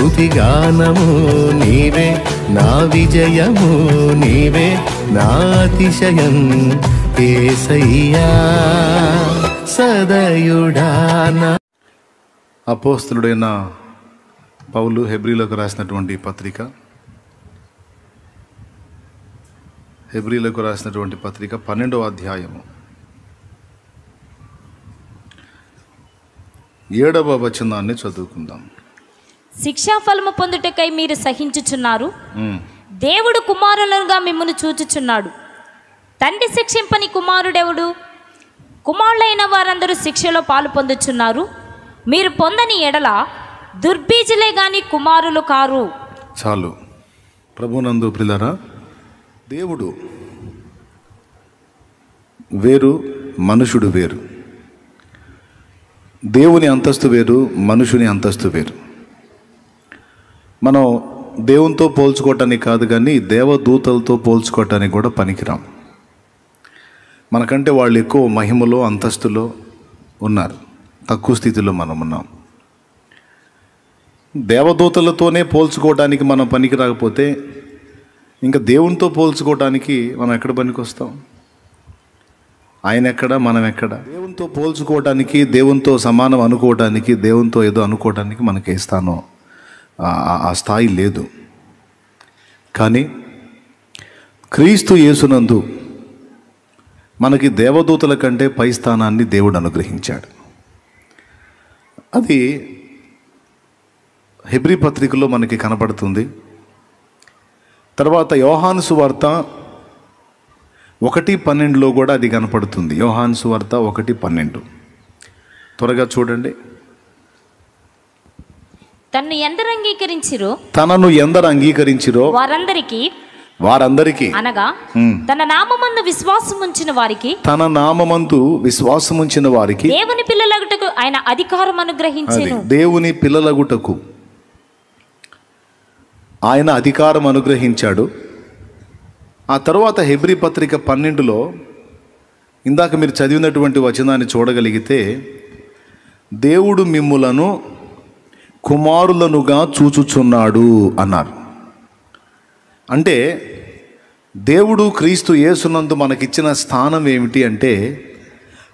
స్థుతిగానము నీవే నా విజయము నీవే నా అతిశయం కేసయ్యా సదయుడాన అపోస్తుడైన పౌలు హెబ్రిలోకి రాసినటువంటి పత్రిక హెబ్రిలోకి రాసినటువంటి పత్రిక పన్నెండవ అధ్యాయము ఏడవ వచనాన్ని చదువుకుందాం శిక్షాఫలము పొందుటకై మీరు సహించుచున్నారు దేవుడు కుమారులుగా మిమ్మల్ని చూచుచున్నాడు తండ్రి శిక్షింపని కుమారుడెవడు కుమారులైన వారందరూ శిక్షలో పాలు పొందుచున్నారు మీరు పొందని ఎడల దుర్బీజులే గాని కుమారులు కారు చాలు ప్రభునందు ప్రిలరా దేవుడు వేరు మనుషుడు వేరు దేవుని అంతస్తు వేరు మనుషుని అంతస్తు వేరు మనం దేవునితో పోల్చుకోవటానికి కాదు కానీ దేవదూతలతో పోల్చుకోవటానికి కూడా పనికిరాం మనకంటే వాళ్ళు ఎక్కువ మహిమలో అంతస్తులో ఉన్నారు తక్కువ స్థితిలో మనం ఉన్నాం దేవదూతలతోనే పోల్చుకోవడానికి మనం పనికి రాకపోతే ఇంకా దేవునితో పోల్చుకోవడానికి మనం ఎక్కడ వస్తాం ఆయన ఎక్కడ మనం ఎక్కడ దేవునితో పోల్చుకోవడానికి దేవునితో సమానం అనుకోవడానికి దేవునితో ఏదో అనుకోవడానికి మనకి ఇస్తాను ఆ స్థాయి లేదు కానీ క్రీస్తు యేసునందు మనకి దేవదూతల కంటే పై స్థానాన్ని దేవుడు అనుగ్రహించాడు అది హెబ్రి పత్రికలో మనకి కనపడుతుంది తర్వాత యోహాన్సు వార్త ఒకటి పన్నెండులో కూడా అది కనపడుతుంది యోహాన్సు వార్త ఒకటి పన్నెండు త్వరగా చూడండి తను ఎందరు అంగీకరించిరో తనను ఎందరు అంగీకరించిరో వారందరికీ వారందరికీ అనగా తన నామందు విశ్వాసం ఉంచిన వారికి తన నామందు విశ్వాసం ఉంచిన వారికి దేవుని పిల్లలగుటకు ఆయన అధికారం అనుగ్రహించి దేవుని పిల్లలగుటకు ఆయన అధికారం అనుగ్రహించాడు ఆ తర్వాత హెబ్రి పత్రిక పన్నెండులో ఇందాక మీరు చదివినటువంటి వచనాన్ని చూడగలిగితే దేవుడు మిమ్ములను కుమారులనుగా చూచుచున్నాడు అన్నారు అంటే దేవుడు క్రీస్తు యేసునందు మనకిచ్చిన స్థానం ఏమిటి అంటే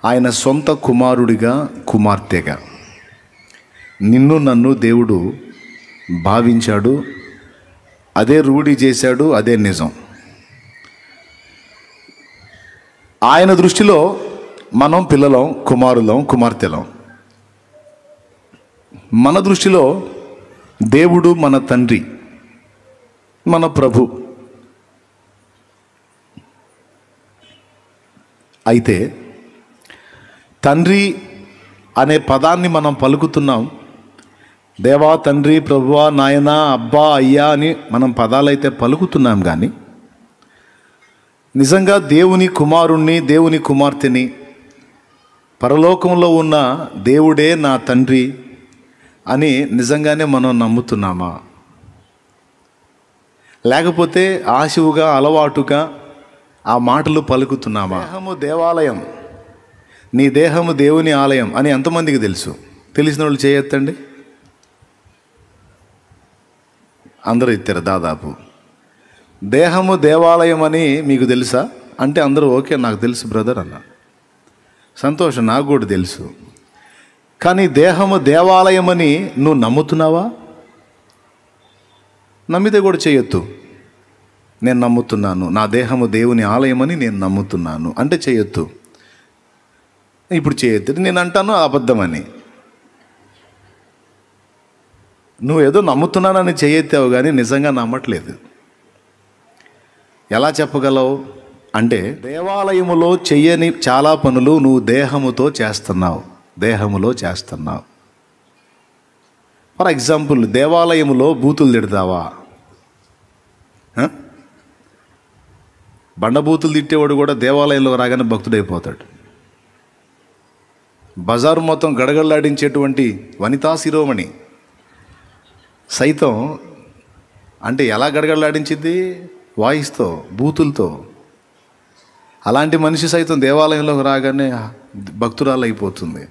ఆయన సొంత కుమారుడిగా కుమార్తెగా నిన్ను నన్ను దేవుడు భావించాడు అదే రూఢి చేశాడు అదే నిజం ఆయన దృష్టిలో మనం పిల్లలం కుమారులం కుమార్తెలం మన దృష్టిలో దేవుడు మన తండ్రి మన ప్రభు అయితే తండ్రి అనే పదాన్ని మనం పలుకుతున్నాం దేవా తండ్రి ప్రభువా నాయన అబ్బా అయ్యా అని మనం పదాలైతే పలుకుతున్నాం కానీ నిజంగా దేవుని కుమారుణ్ణి దేవుని కుమార్తెని పరలోకంలో ఉన్న దేవుడే నా తండ్రి అని నిజంగానే మనం నమ్ముతున్నామా లేకపోతే ఆశువుగా అలవాటుగా ఆ మాటలు పలుకుతున్నామా దేహము దేవాలయం నీ దేహము దేవుని ఆలయం అని ఎంతమందికి తెలుసు తెలిసిన వాళ్ళు చేయొత్తండి అందరూ ఇస్తారు దాదాపు దేహము దేవాలయం అని మీకు తెలుసా అంటే అందరూ ఓకే నాకు తెలుసు బ్రదర్ అన్న సంతోషం నాకు కూడా తెలుసు కానీ దేహము దేవాలయమని నువ్వు నమ్ముతున్నావా నమ్మితే కూడా చేయొద్దు నేను నమ్ముతున్నాను నా దేహము దేవుని ఆలయమని నేను నమ్ముతున్నాను అంటే చేయొద్దు ఇప్పుడు చేయొద్దు నేను అంటాను అబద్ధమని నువ్వు ఏదో నమ్ముతున్నానని చేయెత్తావు కానీ నిజంగా నమ్మట్లేదు ఎలా చెప్పగలవు అంటే దేవాలయములో చెయ్యని చాలా పనులు నువ్వు దేహముతో చేస్తున్నావు దేహములో చేస్తున్నావు ఫర్ ఎగ్జాంపుల్ దేవాలయంలో బూతులు తిడతావా బండబూతులు తిట్టేవాడు కూడా దేవాలయంలో రాగానే భక్తుడైపోతాడు బజారు మొత్తం గడగడలాడించేటువంటి వనితా శిరోమణి సైతం అంటే ఎలా గడగడలాడించింది వాయిస్తో బూతులతో అలాంటి మనిషి సైతం దేవాలయంలోకి రాగానే భక్తురాలు అయిపోతుంది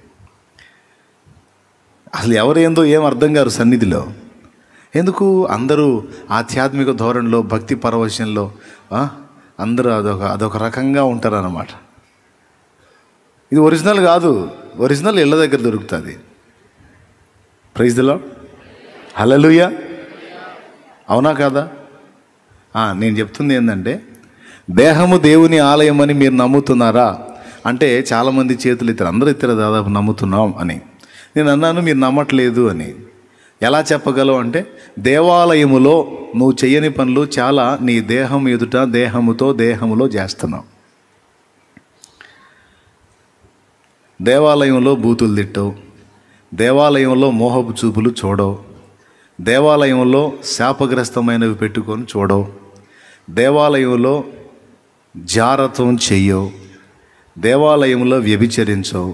అసలు ఎవరు ఏందో ఏం అర్థం కారు సన్నిధిలో ఎందుకు అందరూ ఆధ్యాత్మిక ధోరణిలో భక్తి పరవశంలో అందరూ అదొక అదొక రకంగా ఉంటారన్నమాట ఇది ఒరిజినల్ కాదు ఒరిజినల్ ఇళ్ళ దగ్గర దొరుకుతుంది ప్రైజ్ దిలో హలలుయ అవునా కాదా నేను చెప్తుంది ఏంటంటే దేహము దేవుని ఆలయం అని మీరు నమ్ముతున్నారా అంటే చాలామంది చేతులు ఇతరు అందరూ ఇతర దాదాపు నమ్ముతున్నాం అని నేను అన్నాను మీరు నమ్మట్లేదు అని ఎలా చెప్పగలవు అంటే దేవాలయములో నువ్వు చేయని పనులు చాలా నీ దేహం ఎదుట దేహముతో దేహములో చేస్తున్నావు దేవాలయంలో బూతులు తిట్టవు దేవాలయంలో మోహపు చూపులు చూడవు దేవాలయంలో శాపగ్రస్తమైనవి పెట్టుకొని చూడవు దేవాలయంలో జారతం చెయ్యవు దేవాలయంలో వ్యభిచరించవు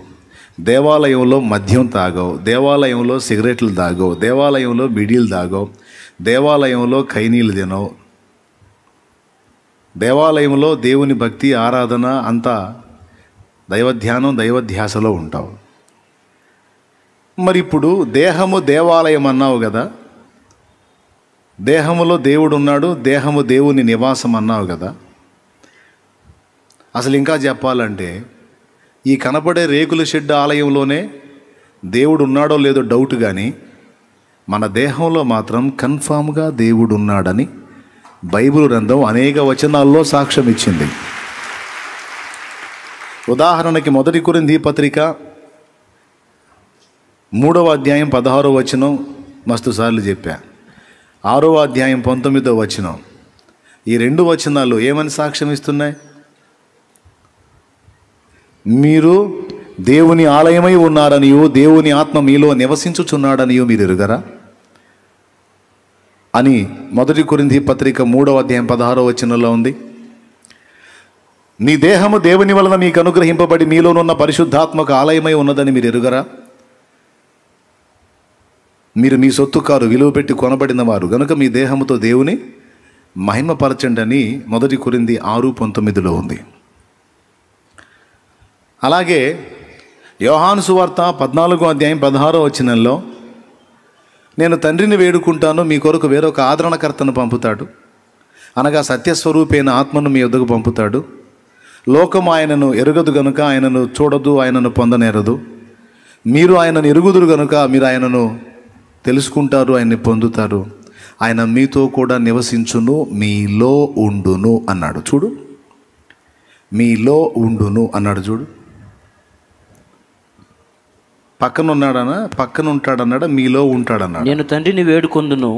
దేవాలయంలో మద్యం తాగవు దేవాలయంలో సిగరెట్లు తాగవు దేవాలయంలో బిడీలు తాగవు దేవాలయంలో ఖైనీలు తినవు దేవాలయంలో దేవుని భక్తి ఆరాధన అంతా దైవధ్యానం దైవధ్యాసలో ఉంటావు మరి ఇప్పుడు దేహము దేవాలయం అన్నావు కదా దేహములో దేవుడు ఉన్నాడు దేహము దేవుని నివాసం అన్నావు కదా అసలు ఇంకా చెప్పాలంటే ఈ కనపడే రేకుల షెడ్ ఆలయంలోనే దేవుడు ఉన్నాడో లేదో డౌట్ కానీ మన దేహంలో మాత్రం కన్ఫామ్గా దేవుడు ఉన్నాడని బైబిల్ గ్రంథం అనేక వచనాల్లో సాక్ష్యం ఇచ్చింది ఉదాహరణకి మొదటి కొరింది పత్రిక మూడవ అధ్యాయం పదహారో వచనం మస్తు సార్లు చెప్పా ఆరో అధ్యాయం పంతొమ్మిదో వచనం ఈ రెండు వచనాలు ఏమని సాక్ష్యం ఇస్తున్నాయి మీరు దేవుని ఆలయమై ఉన్నారనియో దేవుని ఆత్మ మీలో నివసించుచున్నాడనియో మీరు ఎరుగరా అని మొదటి కురింది పత్రిక మూడవ అధ్యాయం పదహారో వచనంలో ఉంది నీ దేహము దేవుని వలన మీకు అనుగ్రహింపబడి మీలోనున్న పరిశుద్ధాత్మక ఆలయమై ఉన్నదని మీరు ఎరుగరా మీరు మీ సొత్తు కారు విలువ పెట్టి కొనబడిన వారు గనుక మీ దేహముతో దేవుని మహిమపరచండి అని మొదటి కురింది ఆరు పంతొమ్మిదిలో ఉంది అలాగే యోహాను సువార్త పద్నాలుగో అధ్యాయం పదహారో వచనంలో నేను తండ్రిని వేడుకుంటాను మీ కొరకు వేరొక ఆదరణకర్తను పంపుతాడు అనగా సత్యస్వరూపైన ఆత్మను మీ వద్దకు పంపుతాడు లోకం ఆయనను ఎరగదు గనుక ఆయనను చూడదు ఆయనను పొందనేరదు మీరు ఆయనను ఎరుగుదురు గనుక మీరు ఆయనను తెలుసుకుంటారు ఆయన్ని పొందుతారు ఆయన మీతో కూడా నివసించును మీలో ఉండును అన్నాడు చూడు మీలో ఉండును అన్నాడు చూడు పక్కన ఉన్నాడనా పక్కన ఉంటాడన్నాడ మీలో ఉంటాడన్నాడు నేను తండ్రిని వేడుకొందును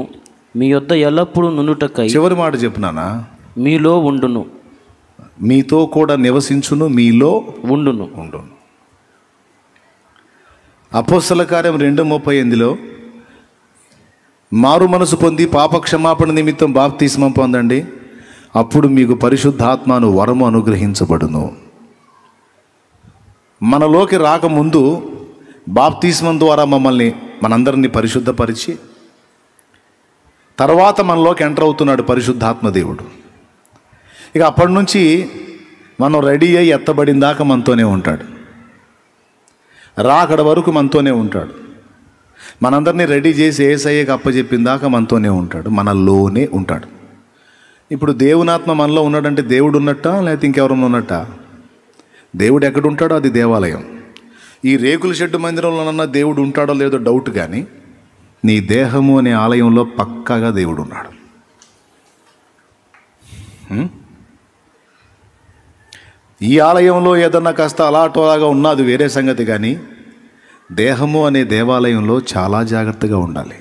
మీ యొద్ ఎల్లప్పుడూ నుండుటక్క చివరి మాట చెప్పినానా మీలో ఉండును మీతో కూడా నివసించును మీలో ఉండును ఉండును అపోసల కార్యం రెండు ముప్పై ఎనిమిదిలో మారు మనసు పొంది పాపక్షమాపణ నిమిత్తం బాప్తిస్మం పొందండి అప్పుడు మీకు పరిశుద్ధాత్మను వరము అనుగ్రహించబడును మనలోకి రాకముందు బాప్తీస్మం ద్వారా మమ్మల్ని మనందరినీ పరిశుద్ధపరిచి తర్వాత మనలోకి ఎంటర్ అవుతున్నాడు పరిశుద్ధాత్మ దేవుడు ఇక అప్పటి నుంచి మనం రెడీ అయ్యి ఎత్తబడిన దాకా మనతోనే ఉంటాడు రాకడ వరకు మనతోనే ఉంటాడు మనందరినీ రెడీ చేసి ఏసయ్యకి అప్పచెప్పిన దాకా మనతోనే ఉంటాడు మనలోనే ఉంటాడు ఇప్పుడు దేవునాత్మ మనలో ఉన్నాడంటే దేవుడు ఉన్నట్ట లేకపోతే ఇంకెవరన్నా ఉన్నట్ట దేవుడు ఎక్కడ ఉంటాడో అది దేవాలయం ఈ రేకుల షెడ్డు మందిరంలోనన్నా దేవుడు ఉంటాడో లేదో డౌట్ కానీ నీ దేహము అనే ఆలయంలో పక్కాగా దేవుడు ఉన్నాడు ఈ ఆలయంలో ఏదన్నా కాస్త అలాటోలాగా ఉన్నది వేరే సంగతి కానీ దేహము అనే దేవాలయంలో చాలా జాగ్రత్తగా ఉండాలి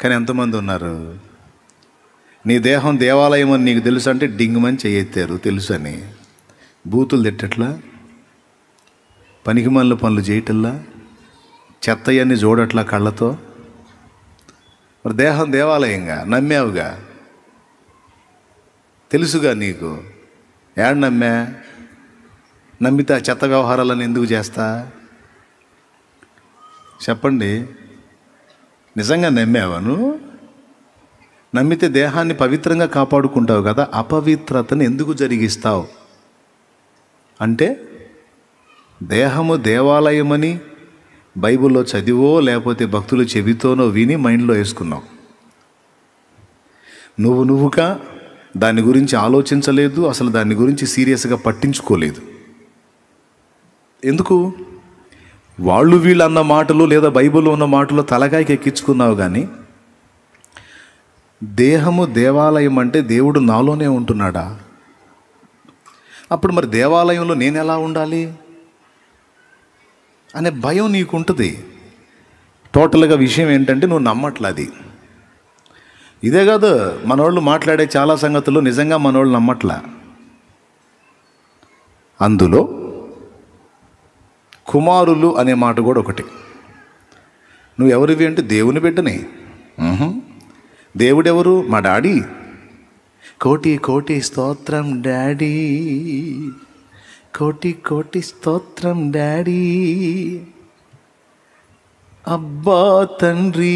కానీ ఎంతమంది ఉన్నారు నీ దేహం దేవాలయం అని నీకు తెలుసు అంటే డింగ్మని చేయెత్తారు తెలుసని బూతులు తిట్టట్లా పనికిమాలిన పనులు చేయటల్లా చెత్తయన్నీ చూడట్లా కళ్ళతో మరి దేహం దేవాలయంగా నమ్మావుగా తెలుసుగా నీకు ఏడు నమ్మా నమ్మితే చెత్త వ్యవహారాలను ఎందుకు చేస్తా చెప్పండి నిజంగా నమ్మావా నువ్వు నమ్మితే దేహాన్ని పవిత్రంగా కాపాడుకుంటావు కదా అపవిత్రతను ఎందుకు జరిగిస్తావు అంటే దేహము దేవాలయమని బైబిల్లో చదివో లేకపోతే భక్తులు చెబితోనో విని మైండ్లో వేసుకున్నావు నువ్వు నువ్వుగా దాని గురించి ఆలోచించలేదు అసలు దాని గురించి సీరియస్గా పట్టించుకోలేదు ఎందుకు వాళ్ళు వీళ్ళు అన్న మాటలు లేదా బైబిల్లో ఉన్న మాటలు తలకాయకి ఎక్కించుకున్నావు కానీ దేహము దేవాలయం అంటే దేవుడు నాలోనే ఉంటున్నాడా అప్పుడు మరి దేవాలయంలో నేను ఎలా ఉండాలి అనే భయం నీకుంటుంది టోటల్గా విషయం ఏంటంటే నువ్వు నమ్మట్లా అది ఇదే కాదు మనోళ్ళు మాట్లాడే చాలా సంగతులు నిజంగా మనోళ్ళు నమ్మట్లా అందులో కుమారులు అనే మాట కూడా ఒకటి నువ్వు ఎవరివి అంటే దేవుని బిడ్డని దేవుడెవరు మా డాడీ కోటి కోటి స్తోత్రం డాడీ కోటి కోటి స్తోత్రం డాడీ అబ్బా తండ్రి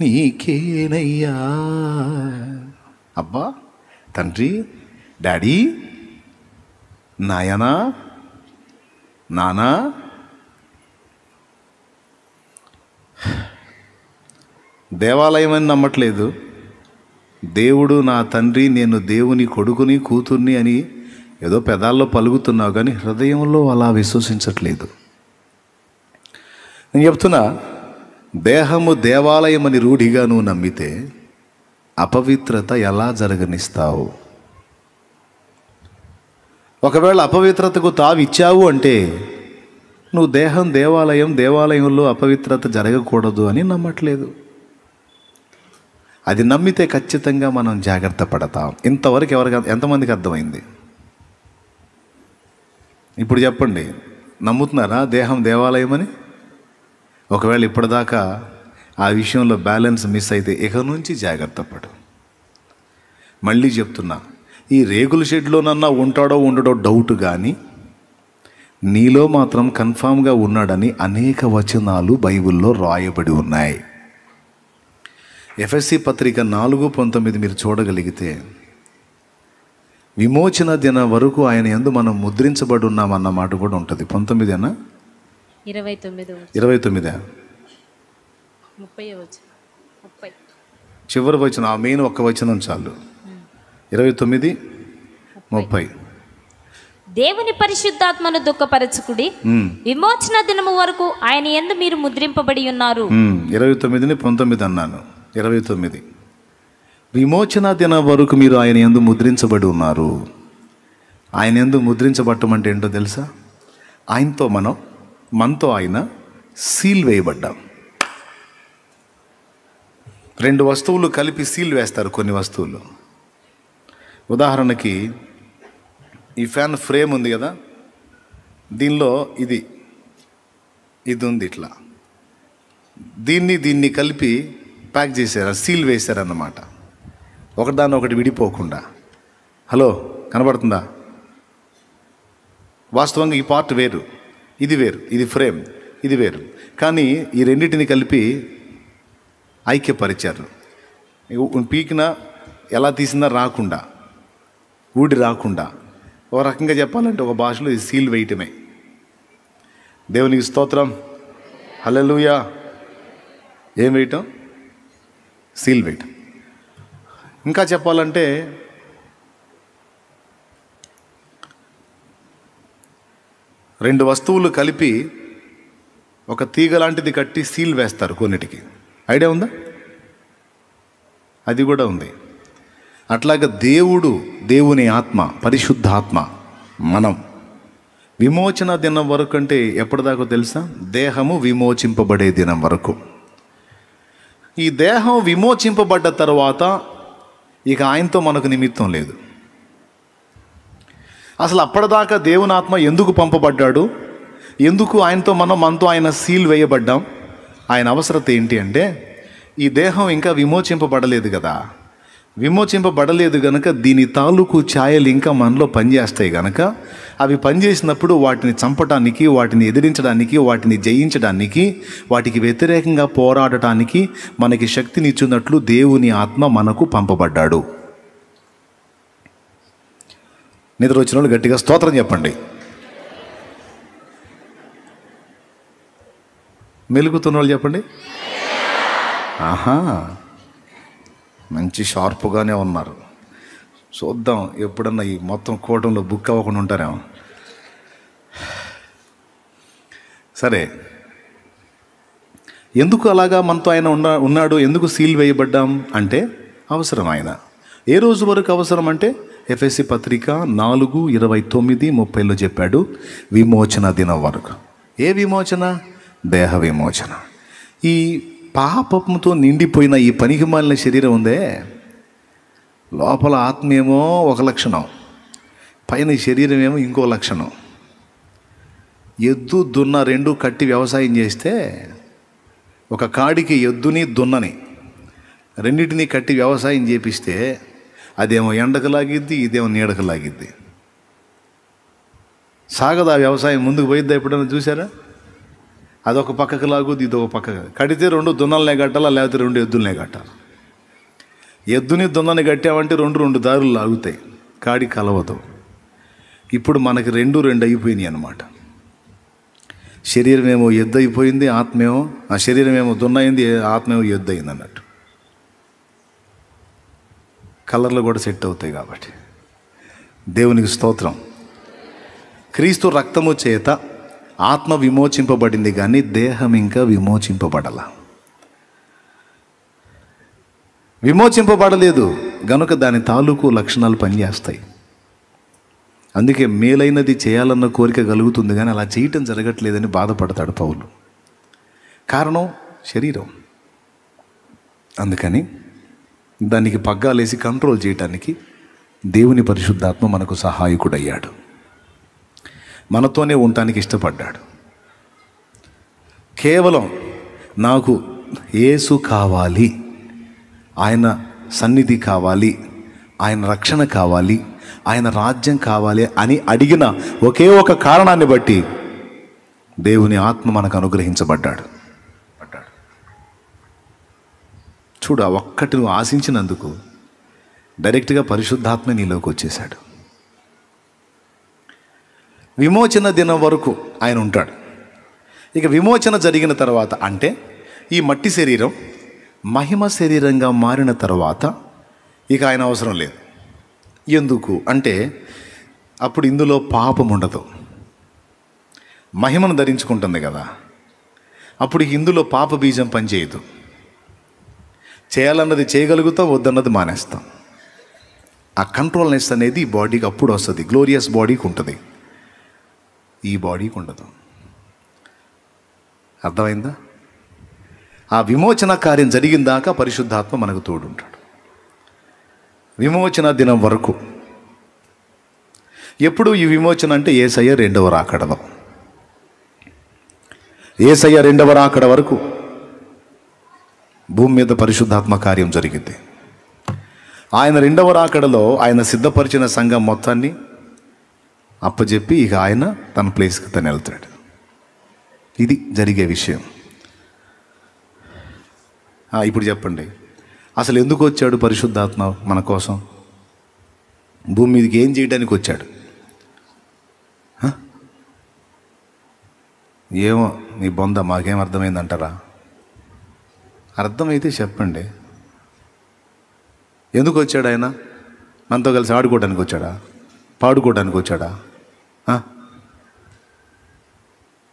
నీకేనయ్యా అబ్బా తండ్రి డాడీ నాయనా నానా దేవాలయం అని నమ్మట్లేదు దేవుడు నా తండ్రి నేను దేవుని కొడుకుని కూతుర్ని అని ఏదో పెదాల్లో పలుకుతున్నావు కానీ హృదయంలో అలా విశ్వసించట్లేదు నేను చెప్తున్నా దేహము దేవాలయం అని రూఢిగా నువ్వు నమ్మితే అపవిత్రత ఎలా జరగనిస్తావు ఒకవేళ అపవిత్రతకు తావిచ్చావు అంటే నువ్వు దేహం దేవాలయం దేవాలయంలో అపవిత్రత జరగకూడదు అని నమ్మట్లేదు అది నమ్మితే ఖచ్చితంగా మనం జాగ్రత్త పడతాం ఇంతవరకు ఎవరికి ఎంతమందికి అర్థమైంది ఇప్పుడు చెప్పండి నమ్ముతున్నారా దేహం దేవాలయమని ఒకవేళ ఇప్పటిదాకా ఆ విషయంలో బ్యాలెన్స్ మిస్ అయితే ఇక నుంచి జాగ్రత్త పడు మళ్ళీ చెప్తున్నా ఈ రేకుల షెడ్లోనన్నా ఉంటాడో ఉండడో డౌట్ కానీ నీలో మాత్రం కన్ఫామ్గా ఉన్నాడని అనేక వచనాలు బైబిల్లో రాయబడి ఉన్నాయి ఎఫ్ఎస్సి పత్రిక నాలుగు పంతొమ్మిది మీరు చూడగలిగితే విమోచన దిన వరకు ఆయన ఎందు మనం ముద్రించబడి ఉన్నామన్న మాట కూడా ఉంటుంది పంతొమ్మిది అన్న ఇరవై తొమ్మిది ఇరవై తొమ్మిదా ముప్పై చివరి వచ్చిన ఆ మెయిన్ ఒక్క వచనం చాలు ఇరవై తొమ్మిది ముప్పై దేవుని పరిశుద్ధాత్మను దుఃఖపరచుకుడి విమోచన దినము వరకు ఆయన ఎందు మీరు ముద్రింపబడి ఉన్నారు ఇరవై తొమ్మిదిని పంతొమ్మిది అన్నాను ఇరవై తొమ్మిది విమోచన దిన వరకు మీరు ఆయన ఎందు ముద్రించబడి ఉన్నారు ఆయన ఎందు ముద్రించబట్టం అంటే ఏంటో తెలుసా ఆయనతో మనం మనతో ఆయన సీల్ వేయబడ్డాం రెండు వస్తువులు కలిపి సీల్ వేస్తారు కొన్ని వస్తువులు ఉదాహరణకి ఈ ఫ్యాన్ ఫ్రేమ్ ఉంది కదా దీనిలో ఇది ఇది ఉంది ఇట్లా దీన్ని దీన్ని కలిపి ప్యాక్ చేశారు సీల్ వేశారన్నమాట ఒకటిదాన్ని ఒకటి విడిపోకుండా హలో కనబడుతుందా వాస్తవంగా ఈ పార్ట్ వేరు ఇది వేరు ఇది ఫ్రేమ్ ఇది వేరు కానీ ఈ రెండింటిని కలిపి ఐక్యపరిచారు పీకిన ఎలా తీసినా రాకుండా ఊడి రాకుండా ఒక రకంగా చెప్పాలంటే ఒక భాషలో ఇది సీల్ వేయటమే దేవునికి స్తోత్రం లూయా ఏం వేయటం సీల్ వెయిట్ ఇంకా చెప్పాలంటే రెండు వస్తువులు కలిపి ఒక తీగ లాంటిది కట్టి సీల్ వేస్తారు కొన్నిటికి ఐడియా ఉందా అది కూడా ఉంది అట్లాగే దేవుడు దేవుని ఆత్మ పరిశుద్ధ ఆత్మ మనం విమోచన దినం వరకు అంటే ఎప్పటిదాకో తెలుసా దేహము విమోచింపబడే దినం వరకు ఈ దేహం విమోచింపబడ్డ తర్వాత ఇక ఆయనతో మనకు నిమిత్తం లేదు అసలు అప్పటిదాకా దేవునాత్మ ఎందుకు పంపబడ్డాడు ఎందుకు ఆయనతో మనం మనతో ఆయన సీల్ వేయబడ్డాం ఆయన అవసరత ఏంటి అంటే ఈ దేహం ఇంకా విమోచింపబడలేదు కదా విమోచింపబడలేదు గనక దీని తాలూకు ఛాయలు ఇంకా మనలో పనిచేస్తాయి గనక అవి పనిచేసినప్పుడు వాటిని చంపటానికి వాటిని ఎదిరించడానికి వాటిని జయించడానికి వాటికి వ్యతిరేకంగా పోరాడటానికి మనకి శక్తినిచ్చున్నట్లు దేవుని ఆత్మ మనకు పంపబడ్డాడు నిద్ర వచ్చిన వాళ్ళు గట్టిగా స్తోత్రం చెప్పండి మెలుగుతున్న వాళ్ళు చెప్పండి ఆహా మంచి షార్ప్గానే ఉన్నారు చూద్దాం ఎప్పుడన్నా ఈ మొత్తం కూటంలో బుక్ అవ్వకుండా ఉంటారేమో సరే ఎందుకు అలాగా మనతో ఆయన ఉన్న ఉన్నాడు ఎందుకు సీల్ వేయబడ్డాం అంటే అవసరం ఆయన ఏ రోజు వరకు అవసరం అంటే ఎఫ్ఎస్సి పత్రిక నాలుగు ఇరవై తొమ్మిది ముప్పైలో చెప్పాడు విమోచన దినం వరకు ఏ విమోచన దేహ విమోచన ఈ పాపముతో నిండిపోయిన ఈ పనికి మాలిన శరీరం ఉందే లోపల ఆత్మేమో ఒక లక్షణం పైన శరీరం ఏమో ఇంకో లక్షణం ఎద్దు దున్న రెండు కట్టి వ్యవసాయం చేస్తే ఒక కాడికి ఎద్దుని దున్నని రెండింటిని కట్టి వ్యవసాయం చేపిస్తే అదేమో ఎండకు లాగిద్ది ఇదేమో నీడకు లాగిద్ది సాగదా వ్యవసాయం ముందుకు పోయిద్దా ఎప్పుడైనా చూసారా అదొక పక్కకు లాగుద్ది ఇదొక పక్కకు కడితే రెండు దున్నలనే కట్టాలా లేకపోతే రెండు ఎద్దుల్నే కట్టాలి ఎద్దుని దున్నని కట్టామంటే రెండు రెండు దారులు లాగుతాయి కాడి కలవదు ఇప్పుడు మనకి రెండు రెండు అయిపోయినాయి అన్నమాట శరీరం ఏమో ఎద్దు అయిపోయింది ఆత్మేమో ఆ శరీరం ఏమో దున్నయింది ఆత్మేమో ఎద్దు అయింది అన్నట్టు కలర్లు కూడా సెట్ అవుతాయి కాబట్టి దేవునికి స్తోత్రం క్రీస్తు రక్తము చేత ఆత్మ విమోచింపబడింది కానీ దేహం ఇంకా విమోచింపబడల విమోచింపబడలేదు గనుక దాని తాలూకు లక్షణాలు పనిచేస్తాయి అందుకే మేలైనది చేయాలన్న కోరిక కలుగుతుంది కానీ అలా చేయటం జరగట్లేదని బాధపడతాడు పౌలు కారణం శరీరం అందుకని దానికి పగ్గాలేసి కంట్రోల్ చేయటానికి దేవుని పరిశుద్ధాత్మ మనకు సహాయకుడయ్యాడు మనతోనే ఉండటానికి ఇష్టపడ్డాడు కేవలం నాకు ఏసు కావాలి ఆయన సన్నిధి కావాలి ఆయన రక్షణ కావాలి ఆయన రాజ్యం కావాలి అని అడిగిన ఒకే ఒక కారణాన్ని బట్టి దేవుని ఆత్మ మనకు అనుగ్రహించబడ్డాడు పడ్డాడు చూడు ఆ ఒక్కటి నువ్వు ఆశించినందుకు డైరెక్ట్గా పరిశుద్ధాత్మ నీలోకి వచ్చేశాడు విమోచన దినం వరకు ఆయన ఉంటాడు ఇక విమోచన జరిగిన తర్వాత అంటే ఈ మట్టి శరీరం మహిమ శరీరంగా మారిన తర్వాత ఇక ఆయన అవసరం లేదు ఎందుకు అంటే అప్పుడు ఇందులో పాపం ఉండదు మహిమను ధరించుకుంటుంది కదా అప్పుడు ఇందులో పాప బీజం పనిచేయదు చేయాలన్నది చేయగలుగుతాం వద్దన్నది మానేస్తాం ఆ కంట్రోల్నెస్ అనేది బాడీకి అప్పుడు వస్తుంది గ్లోరియస్ బాడీకి ఉంటుంది ఈ బాడీకి ఉండదు అర్థమైందా ఆ విమోచన కార్యం జరిగిన దాకా పరిశుద్ధాత్మ మనకు తోడుంటాడు విమోచన దినం వరకు ఎప్పుడు ఈ విమోచన అంటే ఏసయ్య రెండవ రాకడం ఏసయ్య రెండవ రాకడ వరకు భూమి మీద పరిశుద్ధాత్మ కార్యం జరిగింది ఆయన రెండవ రాకడలో ఆయన సిద్ధపరిచిన సంఘం మొత్తాన్ని అప్పచెప్పి ఇక ఆయన తన ప్లేస్కి తను వెళ్తాడు ఇది జరిగే విషయం ఇప్పుడు చెప్పండి అసలు ఎందుకు వచ్చాడు పరిశుద్ధాత్మ మన కోసం భూమి మీదకి ఏం చేయడానికి వచ్చాడు ఏమో నీ బొంద మాకేం అర్థమైందంటారా అర్థమైతే చెప్పండి ఎందుకు వచ్చాడు ఆయన మనతో కలిసి ఆడుకోవడానికి వచ్చాడా పాడుకోవడానికి వచ్చాడా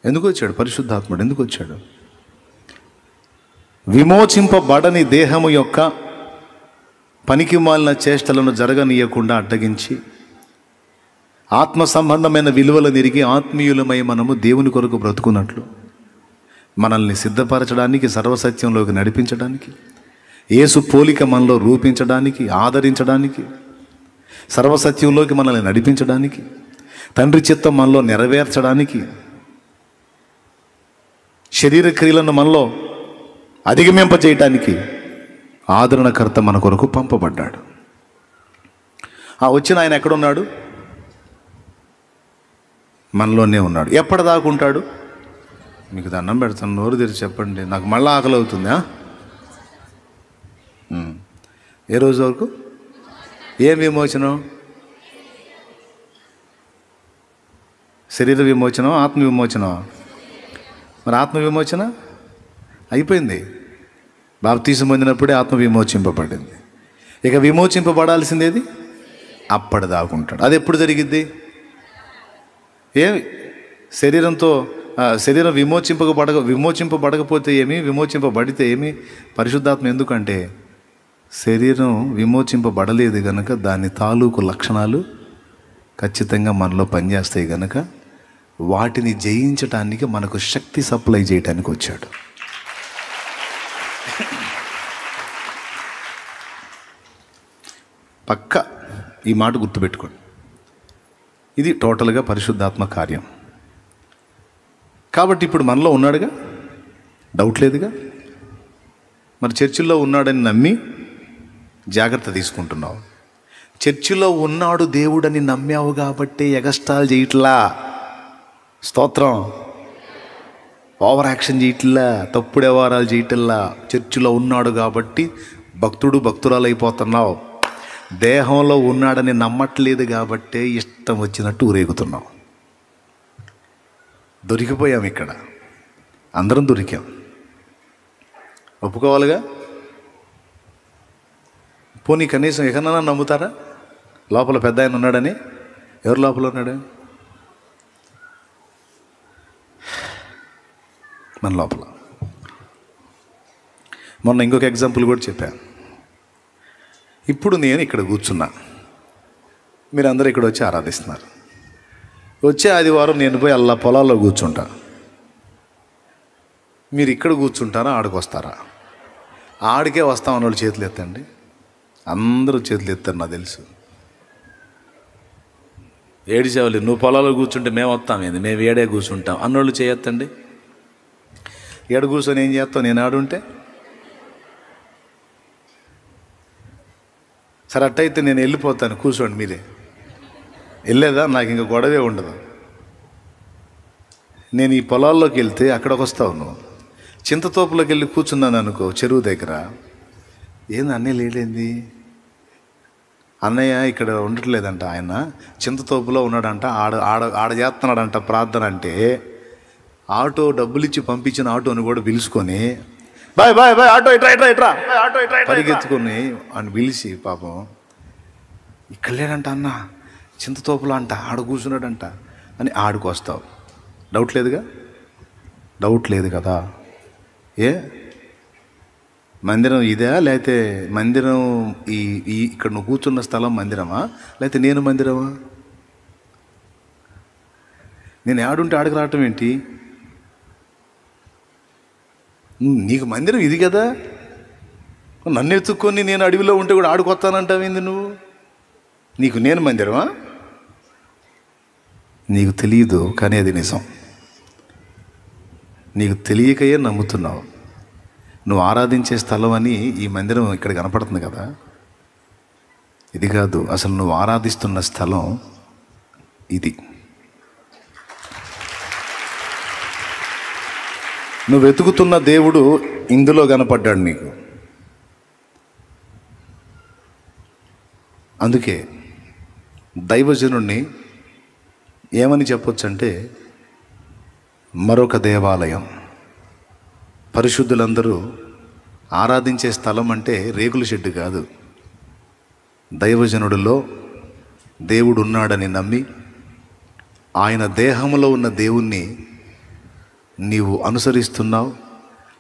ఎందుకు వచ్చాడు పరిశుద్ధాత్ముడు ఎందుకు వచ్చాడు విమోచింపబడని దేహము యొక్క పనికి మాలిన చేష్టలను జరగనీయకుండా అడ్డగించి ఆత్మ సంబంధమైన విలువలు నిరిగి ఆత్మీయులమై మనము దేవుని కొరకు బ్రతుకున్నట్లు మనల్ని సిద్ధపరచడానికి సర్వసత్యంలోకి నడిపించడానికి ఏసు పోలిక మనలో రూపించడానికి ఆదరించడానికి సర్వసత్యంలోకి మనల్ని నడిపించడానికి తండ్రి చిత్తం మనలో నెరవేర్చడానికి శరీర క్రియలను మనలో అధిగమింపజేయటానికి ఆదరణకర్త మన కొరకు పంపబడ్డాడు ఆ వచ్చిన ఆయన ఎక్కడున్నాడు మనలోనే ఉన్నాడు ఎప్పటి ఉంటాడు మీకు దండం పెడతాను నోరు తెరిచి చెప్పండి నాకు మళ్ళీ ఆకలి అవుతుందా ఏ రోజు వరకు ఏం విమోచనం శరీర విమోచనం ఆత్మ విమోచనం మరి ఆత్మ విమోచన అయిపోయింది బాప్తీసం పొందినప్పుడే ఆత్మ విమోచింపబడింది ఇక విమోచింపబడాల్సింది ఏది దాకుంటాడు అది ఎప్పుడు జరిగిద్ది ఏ శరీరంతో శరీరం విమోచింపబడక విమోచింపబడకపోతే ఏమి విమోచింపబడితే ఏమి పరిశుద్ధాత్మ ఎందుకంటే శరీరం విమోచింపబడలేదు కనుక దాని తాలూకు లక్షణాలు ఖచ్చితంగా మనలో పనిచేస్తాయి కనుక వాటిని జయించటానికి మనకు శక్తి సప్లై చేయడానికి వచ్చాడు పక్క ఈ మాట గుర్తుపెట్టుకోండి ఇది టోటల్గా పరిశుద్ధాత్మ కార్యం కాబట్టి ఇప్పుడు మనలో ఉన్నాడుగా డౌట్ లేదుగా మరి చర్చిల్లో ఉన్నాడని నమ్మి జాగ్రత్త తీసుకుంటున్నావు చర్చిలో ఉన్నాడు దేవుడని నమ్మావు కాబట్టి ఎగస్టాల్ చేయట్లా స్తోత్రం ఓవర్ యాక్షన్ చేయట్లా తప్పుడు వ్యవహారాలు చేయటల్లా చర్చిలో ఉన్నాడు కాబట్టి భక్తుడు భక్తురాలు అయిపోతున్నావు దేహంలో ఉన్నాడని నమ్మట్లేదు కాబట్టే ఇష్టం వచ్చినట్టు ఊరేగుతున్నాం దొరికిపోయాం ఇక్కడ అందరం దొరికాం ఒప్పుకోవాలిగా పోనీ కనీసం ఎక్కడన్నా నమ్ముతారా లోపల పెద్ద ఆయన ఉన్నాడని ఎవరు లోపల ఉన్నాడు మన లోపల మొన్న ఇంకొక ఎగ్జాంపుల్ కూడా చెప్పాను ఇప్పుడు నేను ఇక్కడ కూర్చున్నా మీరు అందరూ ఇక్కడ వచ్చి ఆరాధిస్తున్నారు వచ్చే ఆదివారం నేను పోయి అల్లా పొలాల్లో కూర్చుంటా మీరు ఇక్కడ కూర్చుంటారా ఆడికి ఆడికే వస్తామన్న వాళ్ళు చేతులు ఎత్తండి అందరూ చేతులు ఎత్తారు నాకు తెలుసు ఏడిచేవాలి నువ్వు పొలాల్లో కూర్చుంటే మేము వస్తాం ఏంది మేము ఏడే కూర్చుంటాం అన్నోళ్ళు చేయొత్తండి ఎడ కూర్చొని ఏం చేస్తావు నేను ఆడుంటే సరే అట్టయితే నేను వెళ్ళిపోతాను కూర్చోండి మీరే వెళ్ళేదా నాకు ఇంకా గొడవే ఉండదు నేను ఈ పొలాల్లోకి వెళ్తే అక్కడికి వస్తావు నువ్వు చింతతోపులోకి వెళ్ళి కూర్చున్నాను అనుకో చెరువు దగ్గర ఏంది అన్నయ్య లేడేంది అన్నయ్య ఇక్కడ ఉండట్లేదంట ఆయన చింతతోపులో ఉన్నాడంట ఆడ ఆడ ఆడ చేస్తున్నాడంట ప్రార్థన అంటే ఆటో డబ్బులు ఇచ్చి పంపించిన ఆటోని కూడా పిలుచుకొని బాయ్ బాయ్ బాయ్ ఆటో ఇట్రా ఇట్రా ఇట్రా ఆటో ఇట్రా పరిగెత్తుకొని అని పిలిచి పాపం ఇక్కడ లేడంట అన్న చింతతోపులు అంట ఆడ కూర్చున్నాడంట అని ఆడుకొస్తావు డౌట్ లేదుగా డౌట్ లేదు కదా ఏ మందిరం ఇదే లేకపోతే మందిరం ఈ ఈ ఇక్కడ నువ్వు కూర్చున్న స్థలం మందిరమా లేకపోతే నేను మందిరమా నేను ఆడుంటే ఆడుకు రావటం ఏంటి నీకు మందిరం ఇది కదా నన్ను ఎత్తుక్కొని నేను అడవిలో ఉంటే కూడా ఏంది నువ్వు నీకు నేను మందిరమా నీకు తెలియదు కానీ అది నిజం నీకు తెలియకయే నమ్ముతున్నావు నువ్వు ఆరాధించే స్థలం అని ఈ మందిరం ఇక్కడ కనపడుతుంది కదా ఇది కాదు అసలు నువ్వు ఆరాధిస్తున్న స్థలం ఇది నువ్వు వెతుకుతున్న దేవుడు ఇందులో కనపడ్డాడు నీకు అందుకే దైవజనుణ్ణి ఏమని చెప్పొచ్చంటే మరొక దేవాలయం పరిశుద్ధులందరూ ఆరాధించే స్థలం అంటే రేకుల షెడ్డు కాదు దైవజనుడిలో దేవుడున్నాడని నమ్మి ఆయన దేహంలో ఉన్న దేవుణ్ణి నీవు అనుసరిస్తున్నావు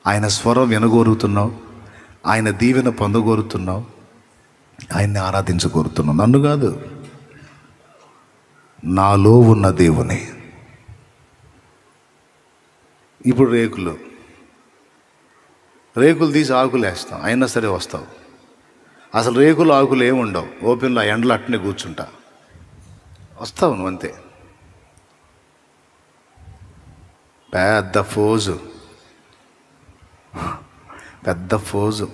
ఆయన స్వరం వినగోరుతున్నావు ఆయన దీవెన పొందగోరుతున్నావు ఆయన్ని ఆరాధించగోరుతున్నావు నన్ను కాదు నాలో ఉన్న దేవుని ఇప్పుడు రేకులు రేకులు తీసి ఆకులు వేస్తాం అయినా సరే వస్తావు అసలు రేకులు ఆకులు ఏముండవు ఓపెన్లో ఎండలు అట్నే కూర్చుంటా వస్తావు నువ్వు అంతే పెద్ద ఫోజు పెద్ద ఫోజు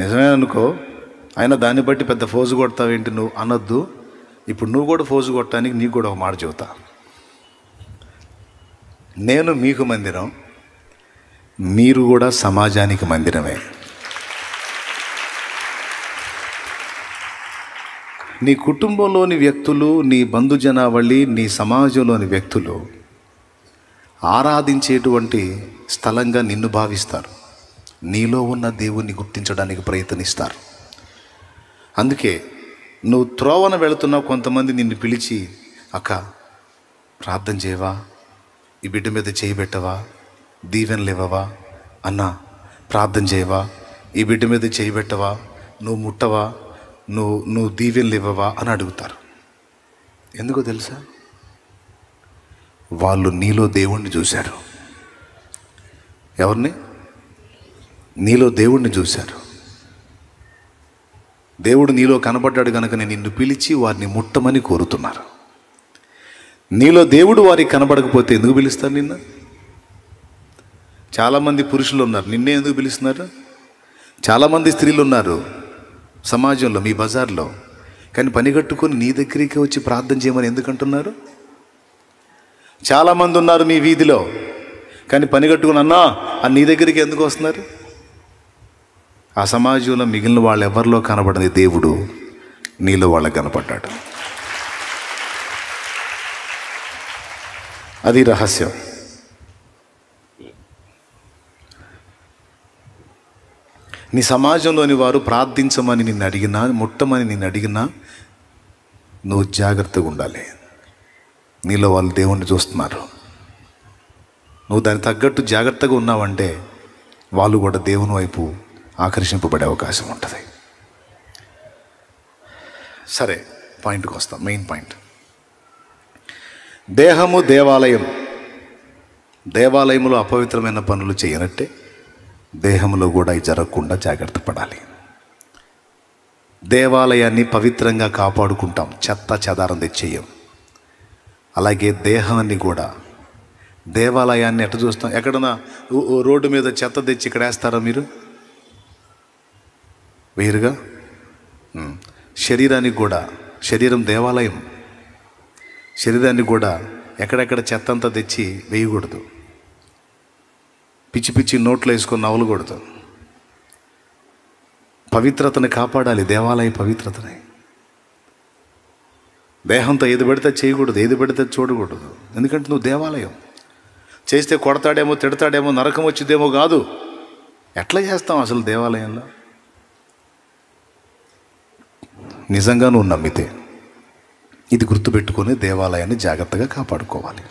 నిజమే అనుకో అయినా దాన్ని బట్టి పెద్ద ఫోజు కొడతావేంటి నువ్వు అనొద్దు ఇప్పుడు నువ్వు కూడా ఫోజు కొట్టడానికి నీకు కూడా ఒక మాట చెబుతా నేను మీకు మందిరం మీరు కూడా సమాజానికి మందిరమే నీ కుటుంబంలోని వ్యక్తులు నీ బంధుజనావళి నీ సమాజంలోని వ్యక్తులు ఆరాధించేటువంటి స్థలంగా నిన్ను భావిస్తారు నీలో ఉన్న దేవుణ్ణి గుర్తించడానికి ప్రయత్నిస్తారు అందుకే నువ్వు త్రోవన వెళుతున్నావు కొంతమంది నిన్ను పిలిచి అక్క ప్రార్థన చేయవా ఈ బిడ్డ మీద చేయబెట్టవా దీవెనలు ఇవ్వవా అన్న ప్రార్థన చేయవా ఈ బిడ్డ మీద చేయబెట్టవా నువ్వు ముట్టవా నువ్వు నువ్వు దీవెనలు ఇవ్వవా అని అడుగుతారు ఎందుకో తెలుసా వాళ్ళు నీలో దేవుణ్ణి చూశారు ఎవరిని నీలో దేవుణ్ణి చూశారు దేవుడు నీలో కనబడ్డాడు కనుక నేను నిన్ను పిలిచి వారిని ముట్టమని కోరుతున్నారు నీలో దేవుడు వారికి కనబడకపోతే ఎందుకు పిలుస్తారు నిన్న చాలామంది పురుషులు ఉన్నారు నిన్నే ఎందుకు పిలుస్తున్నారు చాలామంది స్త్రీలు ఉన్నారు సమాజంలో మీ బజార్లో కానీ పని కట్టుకొని నీ దగ్గరికి వచ్చి ప్రార్థన చేయమని ఎందుకంటున్నారు చాలామంది ఉన్నారు మీ వీధిలో కానీ పని కట్టుకుని అన్నా అని నీ దగ్గరికి ఎందుకు వస్తున్నారు ఆ సమాజంలో మిగిలిన వాళ్ళు ఎవరిలో కనబడని దేవుడు నీలో వాళ్ళకి కనపడ్డాడు అది రహస్యం నీ సమాజంలోని వారు ప్రార్థించమని నిన్ను అడిగినా ముట్టమని నిన్ను అడిగినా నువ్వు జాగ్రత్తగా ఉండాలి నీలో వాళ్ళు దేవుణ్ణి చూస్తున్నారు నువ్వు దానికి తగ్గట్టు జాగ్రత్తగా ఉన్నావంటే వాళ్ళు కూడా దేవుని వైపు ఆకర్షింపబడే అవకాశం ఉంటుంది సరే పాయింట్కి వస్తాం మెయిన్ పాయింట్ దేహము దేవాలయం దేవాలయంలో అపవిత్రమైన పనులు చేయనట్టే దేహంలో కూడా జరగకుండా జాగ్రత్త పడాలి దేవాలయాన్ని పవిత్రంగా కాపాడుకుంటాం చెత్త చెదారం తెచ్చేయం అలాగే దేహాన్ని కూడా దేవాలయాన్ని ఎట్ట చూస్తాం ఎక్కడన్నా రోడ్డు మీద చెత్త తెచ్చి ఇక్కడ వేస్తారా మీరు వేరుగా శరీరానికి కూడా శరీరం దేవాలయం శరీరాన్ని కూడా ఎక్కడెక్కడ చెత్త అంతా తెచ్చి వేయకూడదు పిచ్చి పిచ్చి నోట్లు వేసుకొని నవలకూడదు పవిత్రతను కాపాడాలి దేవాలయ పవిత్రతని దేహంతో ఏది పెడితే చేయకూడదు ఏది పెడితే చూడకూడదు ఎందుకంటే నువ్వు దేవాలయం చేస్తే కొడతాడేమో తిడతాడేమో నరకం వచ్చిదేమో కాదు ఎట్లా చేస్తాం అసలు దేవాలయంలో నిజంగా నువ్వు నమ్మితే ఇది గుర్తుపెట్టుకొని దేవాలయాన్ని జాగ్రత్తగా కాపాడుకోవాలి